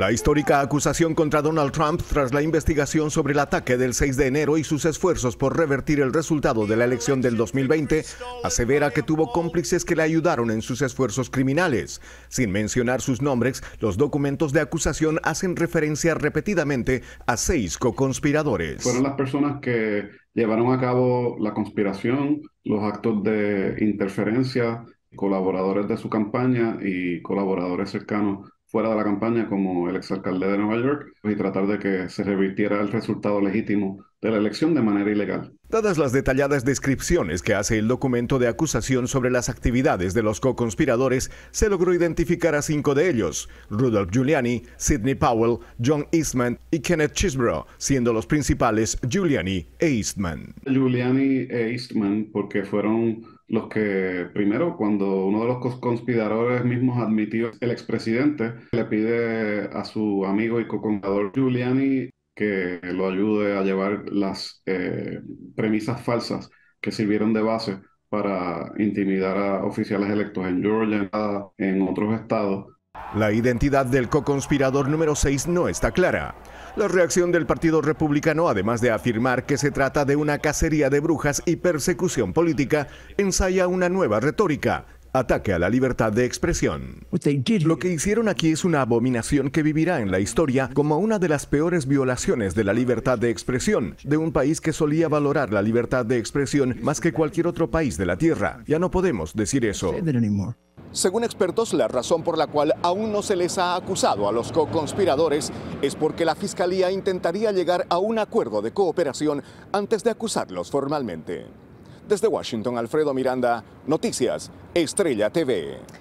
La histórica acusación contra Donald Trump tras la investigación sobre el ataque del 6 de enero y sus esfuerzos por revertir el resultado de la elección del 2020 asevera que tuvo cómplices que le ayudaron en sus esfuerzos criminales. Sin mencionar sus nombres, los documentos de acusación hacen referencia repetidamente a seis co-conspiradores. Fueron las personas que llevaron a cabo la conspiración, los actos de interferencia, colaboradores de su campaña y colaboradores cercanos fuera de la campaña como el exalcalde de Nueva York pues, y tratar de que se revirtiera el resultado legítimo de la elección de manera ilegal. Dadas las detalladas descripciones que hace el documento de acusación sobre las actividades de los co-conspiradores, se logró identificar a cinco de ellos, Rudolph Giuliani, Sidney Powell, John Eastman y Kenneth Chisbrough, siendo los principales Giuliani e Eastman. Giuliani e Eastman porque fueron los que primero cuando uno de los co conspiradores mismos admitió el expresidente le pide a su amigo y co conspirador Giuliani que lo ayude a llevar las eh, premisas falsas que sirvieron de base para intimidar a oficiales electos en Georgia, en otros estados. La identidad del co-conspirador número 6 no está clara. La reacción del Partido Republicano, además de afirmar que se trata de una cacería de brujas y persecución política, ensaya una nueva retórica ataque a la libertad de expresión. Lo que hicieron aquí es una abominación que vivirá en la historia como una de las peores violaciones de la libertad de expresión de un país que solía valorar la libertad de expresión más que cualquier otro país de la Tierra. Ya no podemos decir eso. Según expertos, la razón por la cual aún no se les ha acusado a los co-conspiradores es porque la Fiscalía intentaría llegar a un acuerdo de cooperación antes de acusarlos formalmente. Desde Washington, Alfredo Miranda, Noticias, Estrella TV.